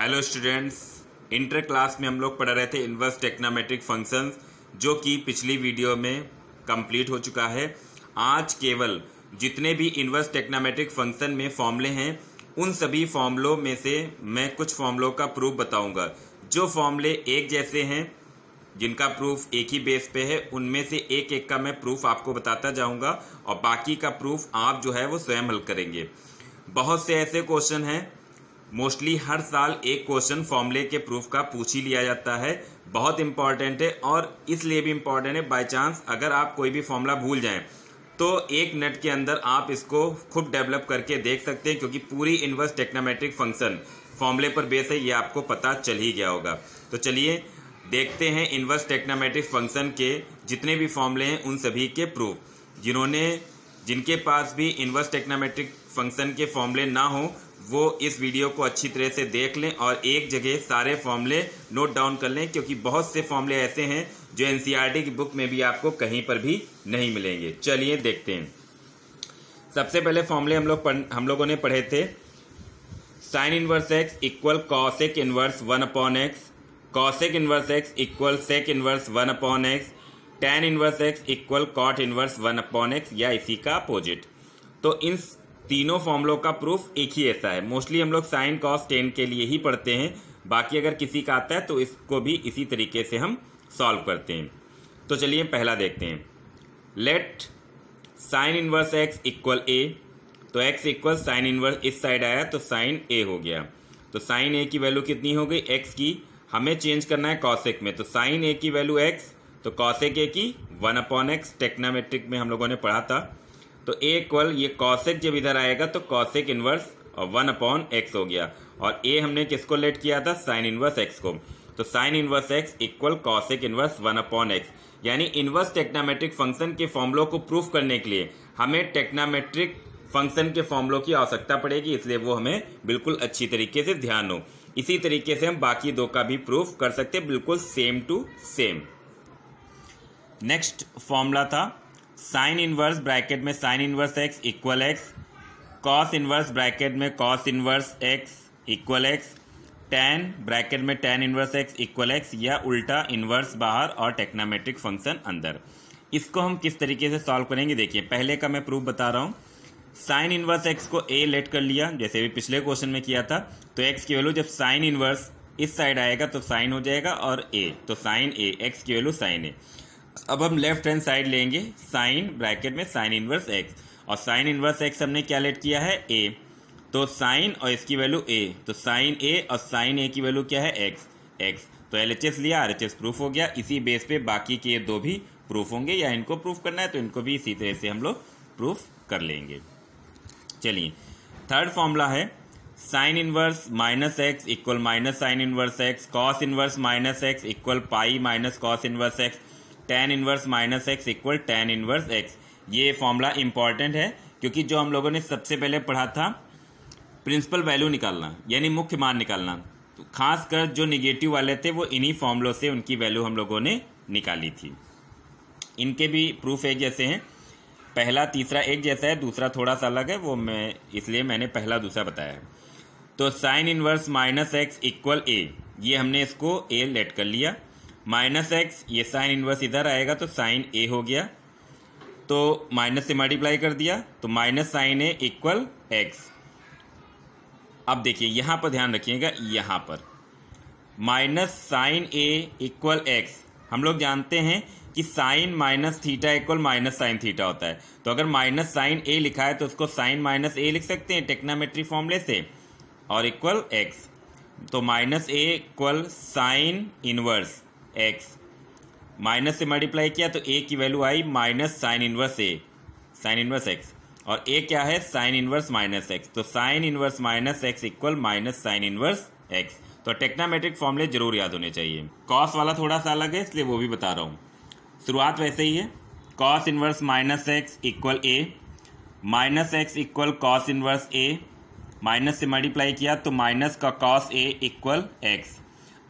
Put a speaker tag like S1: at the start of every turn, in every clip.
S1: hello students inter class में हम लोग पढ़ रहे थे इन्वर्स टेक्नामेट्रिक फंक्शंस जो कि पिछली वीडियो में कंप्लीट हो चुका है आज केवल जितने भी इन्वर्स टेक्नामेट्रिक फंक्शन में फॉर्मूले हैं उन सभी फॉर्मूलों में से मैं कुछ फॉर्मूलों का प्रूफ बताऊंगा जो फॉर्मूले एक जैसे हैं जिनका प्रूफ एक ही बेस पे है उनमें से एक एक का मैं प्रूफ आपको बताता जाऊंगा और बाकी का प्रूफ आप जो है वो स्वयं हल करेंगे बहुत से ऐसे क्वेश्चन हैं मोस्टली हर साल एक क्वेश्चन फॉर्मूले के प्रूफ का पूछ ही लिया जाता है बहुत इंपॉर्टेंट है और इसलिए भी इम्पॉर्टेंट है बाय चांस अगर आप कोई भी फॉर्मूला भूल जाएं तो एक मिनट के अंदर आप इसको खुद डेवलप करके देख सकते हैं क्योंकि पूरी इन्वर्स टेक्नामेट्रिक फंक्शन फॉर्मूले पर बेस है ये आपको पता चल ही गया होगा तो चलिए देखते हैं इन्वर्स टेक्नामेट्रिक फंक्शन के जितने भी फॉर्मूले हैं उन सभी के प्रूफ जिन्होंने जिनके पास भी इन्वर्स टेक्नामेट्रिक फंक्शन के फॉर्मूले ना हो वो इस वीडियो को अच्छी तरह से देख लें और एक जगह सारे फॉर्मूले नोट डाउन कर लें क्योंकि बहुत से फॉर्मूले ऐसे हैं जो एन e की बुक में भी आपको कहीं पर भी नहीं मिलेंगे चलिए देखते हैं सबसे पहले फॉर्मूले हम लोग हम लोगों ने पढ़े थे sine inverse x equal cosec inverse one upon x cosec inverse x equal sec inverse one upon x tan inverse x equal cot inverse one upon x या इसी का अपोजिट तो इन तीनों फॉर्मूलों का प्रूफ एक ही ऐसा है मोस्टली हम लोग साइन कॉस टेन के लिए ही पढ़ते हैं बाकी अगर किसी का आता है तो इसको भी इसी तरीके से हम सॉल्व करते हैं तो चलिए पहला देखते हैं let sine inverse x equal a तो एक्स इक्वल साइन इनवर्स इस साइड आया तो साइन ए हो गया तो साइन ए की वैल्यू कितनी हो गई एक्स की हमें चेंज करना है कॉसेक में तो साइन ए की वैल्यू एक्स तो कॉसेक ए की वन अपॉन एक्स टेक्नामेट्रिक में हम लोगों ने पढ़ा था तो ए इक्वल ये कॉसेक जब इधर आएगा तो कॉसेक इनवर्स और वन अपॉन एक्स हो गया और ए हमने किसको लेट किया था साइन इनवर्स एक्स को तो sine inverse x equal cosec inverse one upon x यानी इनवर्स टेक्नामेट्रिक फंक्शन के फॉर्मुलो को प्रूफ करने के लिए हमें टेक्नामेट्रिक फंक्शन के फॉर्मुलो की आवश्यकता पड़ेगी इसलिए वो हमें बिल्कुल अच्छी तरीके से ध्यान हो इसी तरीके से हम बाकी दो का भी प्रूफ कर सकते बिल्कुल same to same next formula था साइन इनवर्स ब्रैकेट में sine inverse x equal x cos inverse bracket में cos inverse x equal x tan bracket में tan inverse x equal x या उल्टा इनवर्स बाहर और टेक्नामेट्रिक फंक्शन अंदर इसको हम किस तरीके से सॉल्व करेंगे देखिए पहले का मैं प्रूफ बता रहा हूँ साइन इनवर्स एक्स को ए लेट कर लिया जैसे भी पिछले क्वेश्चन में किया था तो एक्स की वैल्यू जब साइन इनवर्स इस साइड आएगा तो साइन हो जाएगा और ए तो साइन ए एक्स की वैल्यू साइन ए अब हम लेफ्ट हैंड साइड लेंगे साइन ब्रैकेट में साइन इनवर्स एक्स और साइन इनवर्स एक्स हमने क्या लेट किया है ए तो साइन और इसकी वैल्यू ए तो साइन ए और साइन ए की वैल्यू क्या है एक्स एक्स तो एल एच एस लिया आर एच एस प्रूफ हो गया इसी बेस पे बाकी के दो भी प्रूफ होंगे या इनको प्रूफ करना है तो इनको भी इसी तरह से हम लोग प्रूफ कर लेंगे चलिए थर्ड फॉर्मूला है sine inverse minus x equal minus sine inverse x cos inverse minus x equal pi minus cos inverse x tan inverse minus x equal tan inverse x ये फॉर्मूला इंपॉर्टेंट है क्योंकि जो हम लोगों ने सबसे पहले पढ़ा था प्रिंसिपल वैल्यू निकालना यानी मुख्य मान निकालना तो खासकर जो निगेटिव वाले थे वो इन्हीं फॉर्मुलों से उनकी वैल्यू हम लोगों ने निकाली थी इनके भी प्रूफ एक जैसे हैं पहला तीसरा एक जैसा है दूसरा थोड़ा सा अलग है वो मैं इसलिए मैंने पहला दूसरा बताया है तो sine inverse minus x equal a ये हमने इसको ए लेट कर लिया माइनस एक्स ये साइन इन्वर्स इधर आएगा तो साइन ए हो गया तो माइनस से मल्टीप्लाई कर दिया तो माइनस साइन ए इक्वल एक्स अब देखिए यहाँ पर ध्यान रखिएगा यहाँ पर माइनस साइन ए इक्वल एक्स हम लोग जानते हैं कि sine minus theta equal minus sine theta होता है तो अगर माइनस साइन ए लिखा है तो उसको साइन माइनस ए लिख सकते हैं टेक्नामेट्री फॉर्मूले से और इक्वल एक्स तो minus a equal sine inverse x minus से मल्टीप्लाई किया तो ए की वैल्यू आई minus sine inverse a sine inverse x और ए क्या है साइन इनवर्स माइनस एक्स तो sine inverse minus x equal minus sine inverse x तो टेक्नामेट्रिक फॉर्मूले जरूर याद होने चाहिए कॉस वाला थोड़ा सा अलग है इसलिए वो भी बता रहा हूँ शुरुआत वैसे ही है cos inverse minus x equal a minus x equal cos inverse a minus से मल्टीप्लाई किया तो माइनस का कॉस ए इक्वल एक्स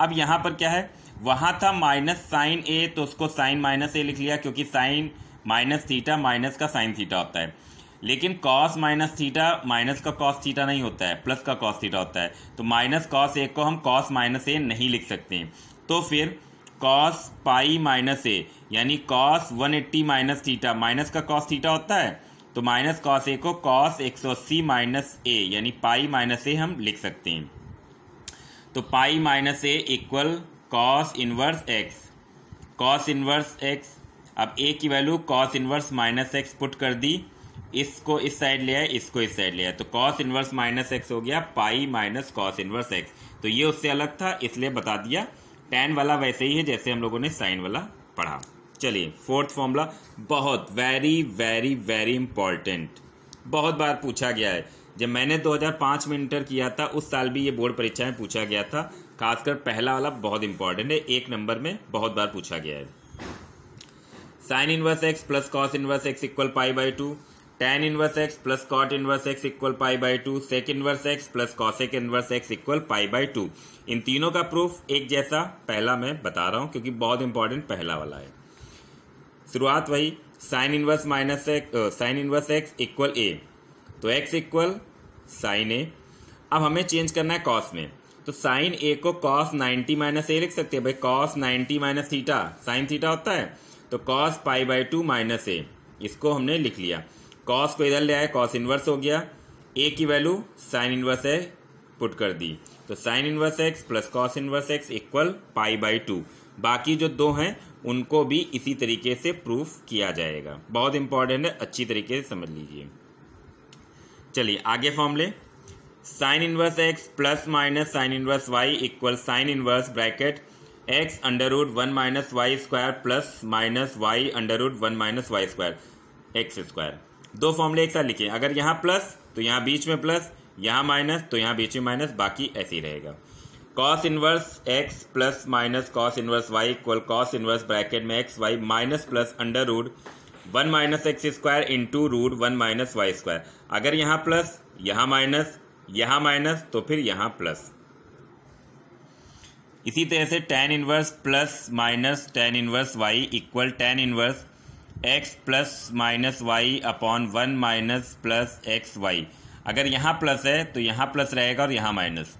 S1: अब यहाँ पर क्या है वहां था माइनस साइन ए तो उसको साइन माइनस ए लिख लिया क्योंकि साइन माइनस थीटा माइनस का साइन थीटा होता है लेकिन कॉस माइनस थीटा माइनस का कॉस थीटा नहीं होता है प्लस का कॉस थीटा होता है तो माइनस कॉस ए को हम कॉस माइनस ए नहीं लिख सकते तो फिर कॉस पाई माइनस ए यानी cos one eighty minus theta minus का कॉस थीटा होता है तो माइनस कॉस ए को कॉस एक सौ अस्सी माइनस ए यानी पाई माइनस ए हम लिख सकते हैं तो pi minus a equal cos inverse x cos inverse x अब ए की value cos inverse minus x put कर दी इसको इस साइड ले आए इसको इस साइड ले आए तो कॉस इनवर्स माइनस एक्स हो गया pi minus cos inverse x तो ये उससे अलग था इसलिए बता दिया टेन वाला वैसे ही है जैसे हम लोगों ने साइन वाला पढ़ा चलिए फोर्थ फॉर्मूला बहुत वेरी वेरी वेरी इंपॉर्टेंट बहुत बार पूछा गया है जब मैंने 2005 में इंटर किया था उस साल भी ये बोर्ड परीक्षा में पूछा गया था खासकर पहला वाला बहुत इंपॉर्टेंट है एक नंबर में बहुत बार पूछा गया है sine inverse x plus cos inverse x equal pi by two tan inverse x plus cot inverse x equal pi by two sec inverse x plus cosec inverse x equal pi by two इन तीनों का proof एक जैसा पहला मैं बता रहा हूँ क्योंकि बहुत इंपॉर्टेंट पहला वाला है शुरुआत वही sine inverse minus x sine inverse x equal a तो एक्स इक्वल साइन ए अब हमें चेंज करना है कॉस में तो साइन ए को कॉस नाइनटी माइनस ए लिख सकते हैं भाई cos 90 minus theta sine theta होता है तो cos pi by two minus a इसको हमने लिख लिया कॉस को इधर ले आए कॉस इनवर्स हो गया ए की वैल्यू साइन इनवर्स है पुट कर दी तो sine inverse x plus cos inverse x equal pi by two बाकी जो दो हैं उनको भी इसी तरीके से प्रूफ किया जाएगा बहुत इंपॉर्टेंट है अच्छी तरीके से समझ लीजिए चलिए आगे फॉर्म ले sine inverse x plus minus sine inverse y equal sine inverse bracket x under root one minus y square plus minus y under root one minus y square x square दो फॉर्मूले एक साथ लिखे अगर यहां plus तो यहां बीच में प्लस यहां माइनस तो यहां बीच में माइनस बाकी ऐसे ही रहेगा cos inverse x plus minus cos inverse y equal cos inverse bracket में x y minus plus under root one minus x square into root one minus y square अगर यहां प्लस यहां माइनस यहां minus तो फिर यहां plus इसी तरह से tan inverse plus minus tan inverse y equal tan inverse x plus minus y upon one minus plus x y अगर यहां प्लस है तो यहां प्लस रहेगा और यहां माइनस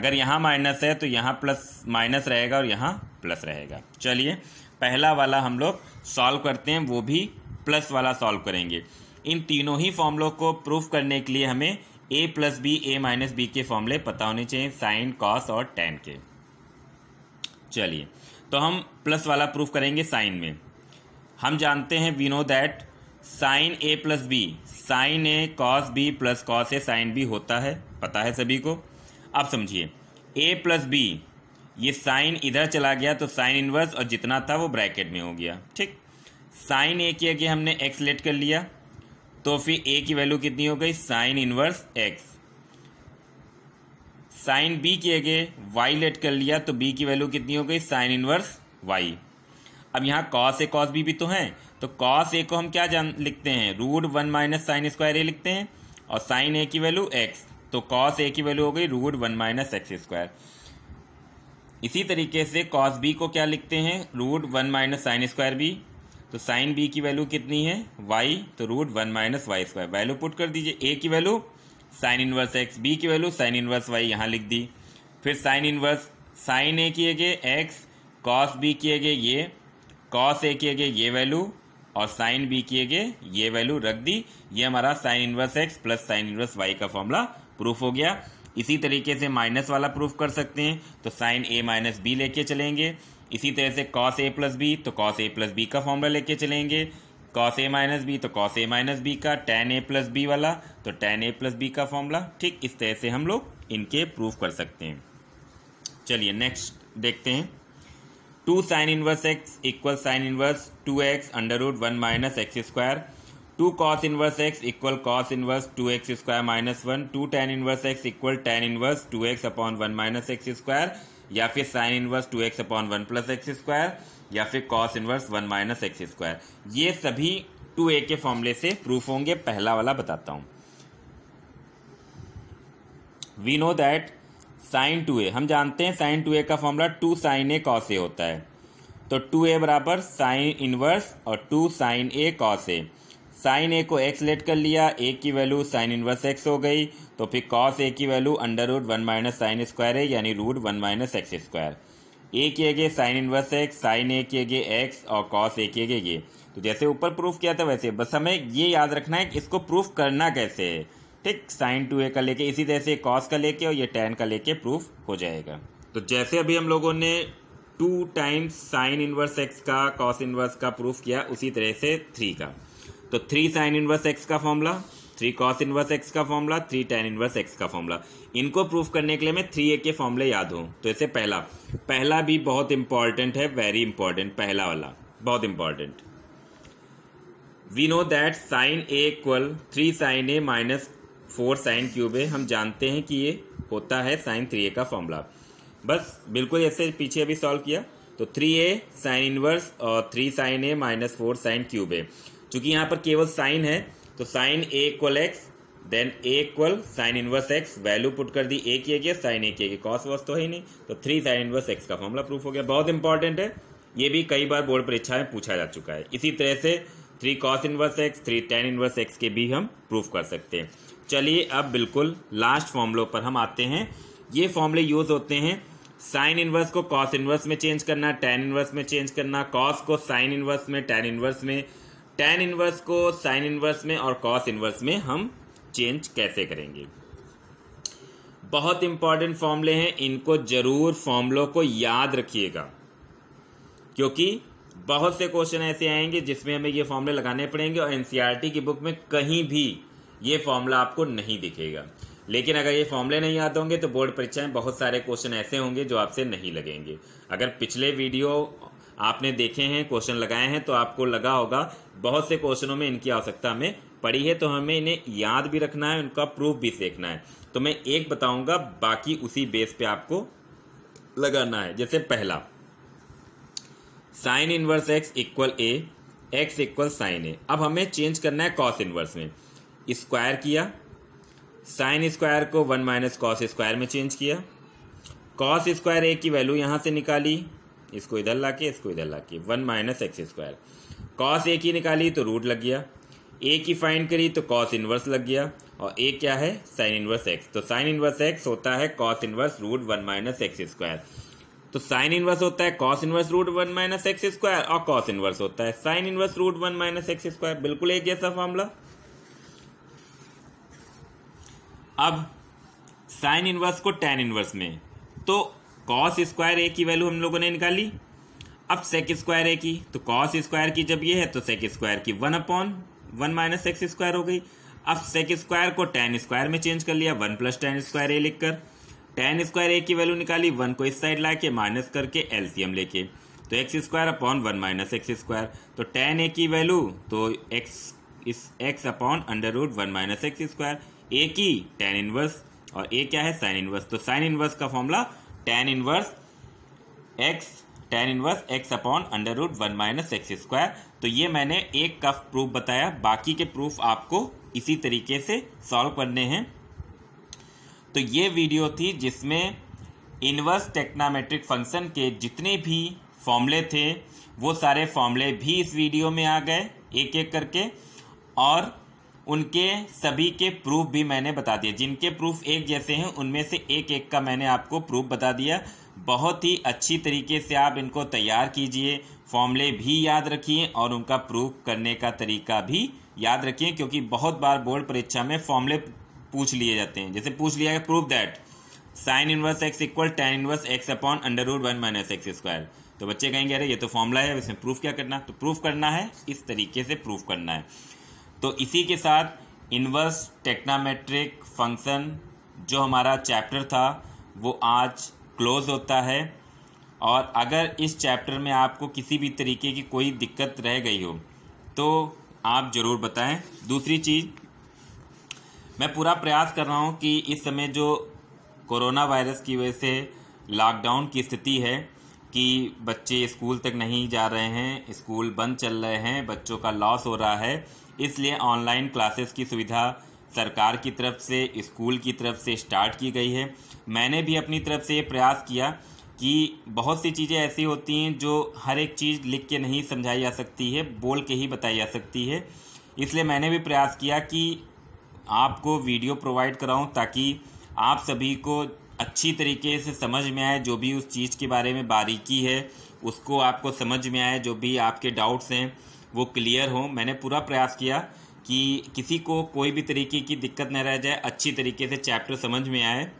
S1: अगर यहां माइनस है तो यहां प्लस माइनस रहेगा और यहां प्लस रहेगा चलिए पहला वाला हम लोग सॉल्व करते हैं वो भी प्लस वाला सॉल्व करेंगे इन तीनों ही फॉर्मूलों को प्रूफ करने के लिए हमें a plus b a minus b के फॉर्मूले पता होने चाहिए साइन कॉस और टेन के चलिए तो हम प्लस वाला प्रूफ करेंगे साइन में हम जानते हैं we know that sine a plus b sine A cos b plus cos A sine b होता है पता है सभी को अब समझिए ए प्लस बी ये साइन इधर चला गया तो साइन इनवर्स और जितना था वो ब्रैकेट में हो गया ठीक साइन ए की आगे हमने एक्स लेट कर लिया तो फिर ए की वैल्यू कितनी हो गई sine inverse x sine b की आगे वाई लेट कर लिया तो बी की वैल्यू कितनी हो गई साइन इनवर्स वाई अब यहां कॉस ए कॉस बी भी तो हैं तो कॉस ए को हम क्या जान लिखते हैं root one minus sine square a लिखते हैं और साइन ए की वैल्यू एक्स तो कॉस ए की वैल्यू हो गई root one minus x square इसी तरीके से कॉस बी को क्या लिखते हैं root one minus sine square b तो साइन बी की वैल्यू कितनी है वाई तो root one minus y square value put कर दीजिए ए की value sine inverse x B की वैल्यू साइन इनवर्स वाई यहाँ लिख दी फिर साइन इनवर्स साइन ए किए गए एक्स कॉस बी किए गए ये कॉस ए किए गए ये वैल्यू और साइन बी किए गए ये वैल्यू रख दी ये हमारा sine inverse x plus sine inverse y का फॉर्मूला प्रूफ हो गया इसी तरीके से माइनस वाला प्रूफ कर सकते हैं तो साइन ए माइनस बी लेके चलेंगे इसी तरह से कॉस ए प्लस बी तो कॉस ए प्लस बी का फॉर्मूला लेके चलेंगे कॉस ए माइनस बी तो कॉस ए माइनस बी का टेन ए प्लस बी वाला तो टेन ए प्लस बी का फॉर्मूला ठीक इस तरह से हम लोग इनके प्रूव कर सकते हैं चलिए नेक्स्ट देखते हैं two sine inverse x equal sine inverse two x under root one minus x square two cos inverse x equal cos inverse two x square minus one two tan inverse x equal tan inverse two x upon one minus x square या फिर sine inverse two x upon one plus x square या फिर cos inverse one minus x square ये सभी to ए के फॉर्मूले से proof होंगे पहला वाला बताता हूं we know that sine two A हम जानते हैं साइन टू ए का formula two sine A cos A होता है तो टू ए बराबर साइन इनवर्स और two sine A cos A sine A को एक्स लेट कर लिया ए की वैल्यू साइन इनवर्स एक्स हो गई तो फिर कॉस ए की value under root one minus sine square है यानी root one minus x square A के आगे sine inverse x sine A के गए एक्स और कॉस ए के आगे ये तो जैसे ऊपर प्रूफ किया था वैसे बस हमें ये याद रखना है कि इसको प्रूफ करना कैसे है ठीक साइन टू ए का लेके इसी तरह से कॉस का लेके और ये टेन का लेके प्रूफ हो जाएगा तो जैसे अभी हम लोगों ने two times sine inverse x का कॉस इनवर्स का प्रूफ किया उसी तरह से थ्री का तो थ्री साइन इनवर्स एक्स का formula three cos inverse x का formula three tan inverse x का फॉर्मूला इनको प्रूफ करने के लिए मैं थ्री ए के फॉर्मूले याद हूँ तो इससे पहला पहला भी बहुत इंपॉर्टेंट है वेरी इंपॉर्टेंट पहला वाला बहुत important we know that sine A equal three sine A minus four sine cube A हम जानते हैं कि ये होता है साइन थ्री ए का फॉर्मूला बस बिल्कुल ऐसे पीछे अभी सॉल्व किया तो थ्री ए साइन इनवर्स और three sine A minus four sine cube A चूंकि यहां पर केवल साइन है तो sine A equal x then A equal sine inverse x value put कर दी ए किया गया साइन ए किया गया कॉस वॉस तो है ही नहीं तो थ्री साइन इनवर्स एक्स का फॉर्मुला प्रूफ हो गया बहुत इंपॉर्टेंट है ये भी कई बार बोर्ड परीक्षा में पूछा जा चुका है इसी तरह से three cos inverse x three tan inverse x के भी हम प्रूफ कर सकते हैं चलिए अब बिल्कुल लास्ट फॉर्मूलों पर हम आते हैं ये फॉर्मले यूज़ होते हैं साइन इनवर्स को कॉस इनवर्स में चेंज करना टेन इनवर्स में चेंज करना कॉस को साइन इनवर्स में टेन इनवर्स में टेन इन्वर्स को साइन इन्वर्स में और कॉस इनवर्स में हम चेंज कैसे करेंगे बहुत इंपॉर्टेंट फॉर्मूले हैं इनको जरूर फॉर्मुलों को याद रखिएगा क्योंकि बहुत से क्वेश्चन ऐसे आएंगे जिसमें हमें ये फॉर्मूले लगाने पड़ेंगे और एनसीईआरटी e की बुक में कहीं भी ये फॉर्मूला आपको नहीं दिखेगा लेकिन अगर ये फॉर्मूले नहीं याद होंगे तो बोर्ड परीक्षा में बहुत सारे क्वेश्चन ऐसे होंगे जो आपसे नहीं लगेंगे अगर पिछले वीडियो आपने देखे हैं क्वेश्चन लगाए हैं तो आपको लगा होगा बहुत से क्वेश्चनों में इनकी आवश्यकता हमें पड़ी है तो हमें इन्हें याद भी रखना है उनका प्रूफ भी देखना है तो मैं एक बताऊंगा बाकी उसी बेस पे आपको लगाना है जैसे पहला sine inverse x equal A x equal sine ए अब हमें चेंज करना है कॉस इनवर्स में स्क्वायर किया साइन स्क्वायर को वन माइनस कॉस स्क्वायर में चेंज किया कॉस स्क्वायर ए की वैल्यू यहां से निकाली इसको इधर ला के इसको इधर ला के one minus x square cos ए की निकाली तो रूट लग गया ए की फाइंड करी तो कॉस इनवर्स लग गया और ए क्या है साइन इनवर्स एक्स तो साइन इनवर्स एक्स होता है cos inverse root one minus x square तो साइन इनवर्स होता है cos inverse root one minus x square और कॉस इनवर्स होता है sine inverse root one minus x square बिल्कुल एक जैसा फॉर्मूला अब साइन इनवर्स को टेन इनवर्स में तो कॉस स्क्वायर ए की वैल्यू हम लोगों ने निकाली अब सेक स्क्वायर ए की तो कॉस स्क्वायर की जब ये है तो सेक स्क्वायर की one upon one minus x square हो गई अब सेक स्क्वायर को टेन स्क्वायर में चेंज कर लिया one plus tan square A लिखकर टेन स्क्वायर ए की वैल्यू निकाली वन को इस साइड लाके माइनस करके एलसीएम लेके तो x square upon one minus x square तो टेन ए की वैल्यू तो x is x upon under root one minus x square A की टेन इनवर्स और ए क्या है साइन इनवर्स तो साइन इनवर्स का formula tan inverse x tan inverse x upon under root one minus x square तो ये मैंने एक का प्रूफ बताया बाकी के प्रूफ आपको इसी तरीके से सॉल्व करने हैं तो ये वीडियो थी जिसमें इनवर्स टेक्नामेट्रिक फंक्शन के जितने भी फॉर्मूले थे वो सारे फॉर्मूले भी इस वीडियो में आ गए एक एक करके और उनके सभी के प्रूफ भी मैंने बता दिए जिनके प्रूफ एक जैसे हैं उनमें से एक एक का मैंने आपको प्रूफ बता दिया बहुत ही अच्छी तरीके से आप इनको तैयार कीजिए फॉर्मले भी याद रखिए और उनका प्रूफ करने का तरीका भी याद रखिए क्योंकि बहुत बार बोर्ड परीक्षा में फॉर्मले पूछ लिए जाते हैं जैसे पूछ लिया है proof that sine inverse x equal tan inverse x upon under root one minus x square तो बच्चे कहेंगे अरे ये तो फॉर्मूला है इसमें प्रूफ क्या करना तो प्रूफ करना है इस तरीके से प्रूफ करना है तो इसी के साथ इन्वर्स टेक्नामेट्रिक फंक्शन जो हमारा चैप्टर था वो आज क्लोज़ होता है और अगर इस चैप्टर में आपको किसी भी तरीके की कोई दिक्कत रह गई हो तो आप ज़रूर बताएं दूसरी चीज़ मैं पूरा प्रयास कर रहा हूँ कि इस समय जो कोरोना वायरस की वजह से लॉकडाउन की स्थिति है कि बच्चे स्कूल तक नहीं जा रहे हैं स्कूल बंद चल रहे हैं बच्चों का लॉस हो रहा है इसलिए ऑनलाइन क्लासेस की सुविधा सरकार की तरफ से स्कूल की तरफ से स्टार्ट की गई है मैंने भी अपनी तरफ से ये प्रयास किया कि बहुत सी चीज़ें ऐसी होती हैं जो हर एक चीज़ लिख के नहीं समझाई जा सकती है बोल के ही बताई जा सकती है इसलिए मैंने भी प्रयास किया कि आपको वीडियो प्रोवाइड कराऊं ताकि आप सभी को अच्छी तरीके से समझ में आए जो भी उस चीज़ के बारे में बारीकी है उसको आपको समझ में आए जो भी आपके डाउट्स हैं वो क्लियर हों मैंने पूरा प्रयास किया कि किसी को कोई भी तरीके की दिक्कत न रह जाए अच्छी तरीके से चैप्टर समझ में आए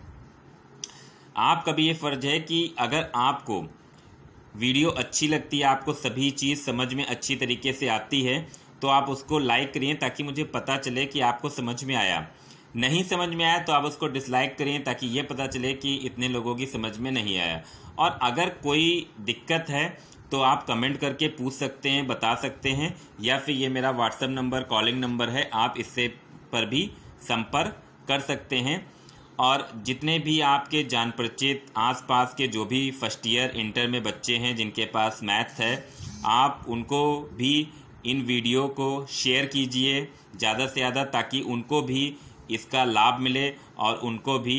S1: आपका भी ये फ़र्ज़ है कि अगर आपको वीडियो अच्छी लगती है आपको सभी चीज़ समझ में अच्छी तरीके से आती है तो आप उसको लाइक करिए ताकि मुझे पता चले कि आपको समझ में आया नहीं समझ में आया तो आप उसको डिसलाइक करें ताकि ये पता चले कि इतने लोगों की समझ में नहीं आया और अगर कोई दिक्कत है तो आप कमेंट करके पूछ सकते हैं बता सकते हैं या फिर ये मेरा व्हाट्सएप नंबर कॉलिंग नंबर है आप इससे पर भी संपर्क कर सकते हैं और जितने भी आपके जान परिचित आसपास के जो भी फर्स्ट ईयर इंटर में बच्चे हैं जिनके पास मैथ्स है आप उनको भी इन वीडियो को शेयर कीजिए ज़्यादा से ज़्यादा ताकि उनको भी इसका लाभ मिले और उनको भी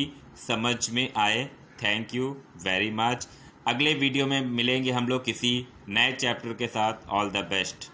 S1: समझ में आए थैंक यू वेरी मच अगले वीडियो में मिलेंगे हम लोग किसी नए चैप्टर के साथ ऑल द बेस्ट